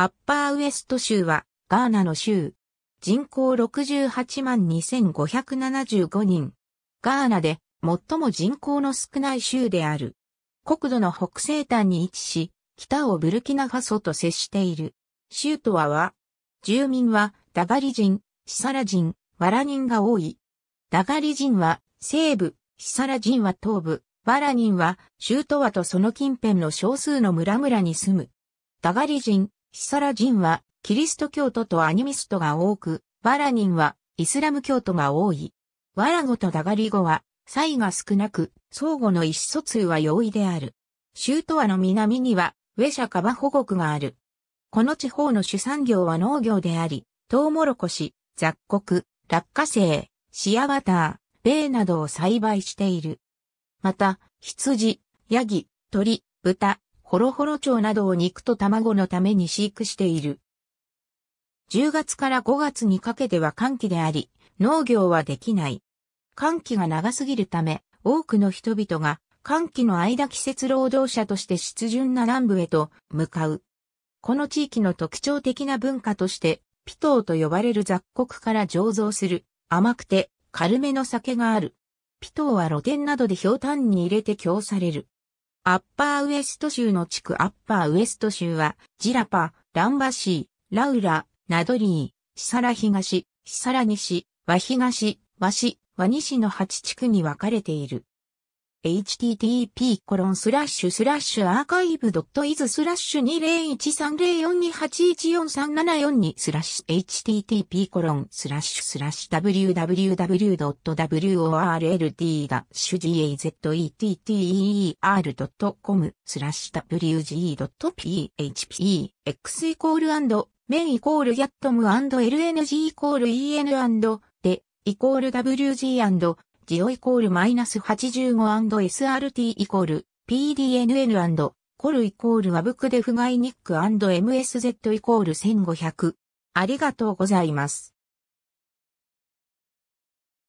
アッパーウエスト州はガーナの州。人口68万2575人。ガーナで最も人口の少ない州である。国土の北西端に位置し、北をブルキナファソと接している。州都はは、住民はダガリ人、シサラ人、ワラ人が多い。ダガリ人は西部、シサラ人は東部、ワラ人は州都はとその近辺の少数の村々に住む。ダガリ人、ヒサラ人はキリスト教徒とアニミストが多く、ワラ人はイスラム教徒が多い。ワラ語とダガリ語は差異が少なく、相互の意思疎通は容易である。シュートアの南にはウェシャカバ保護区がある。この地方の主産業は農業であり、トウモロコシ、雑穀、落花生、シアバター、ベイなどを栽培している。また、羊、ヤギ、鳥、豚、ホロホロ蝶などを肉と卵のために飼育している。10月から5月にかけては寒気であり、農業はできない。寒気が長すぎるため、多くの人々が寒気の間季節労働者として湿潤な南部へと向かう。この地域の特徴的な文化として、ピトーと呼ばれる雑穀から醸造する甘くて軽めの酒がある。ピトーは露店などで氷炭に入れて供される。アッパーウエスト州の地区アッパーウエスト州は、ジラパ、ランバシー、ラウラ、ナドリー、シサラ東、シサラ西、和東、和市、和西の8地区に分かれている。http コロンスラッシュスラッシュアーカイブドットイズスラッシュ2 0 1 3 0 4 2 8 1 4 3 7四にスラッシュ http コロンスラッシュスラッシュ www.world-gazetteer.com スラッシュ wg.php x イコールメインイコールギャットム &lng イコール en でイコール wg& ジオイコールマイナス 85&SRT イコール PDNN& コルイコールワブクデフガイニック &MSZ イコール1500。ありがとうございます。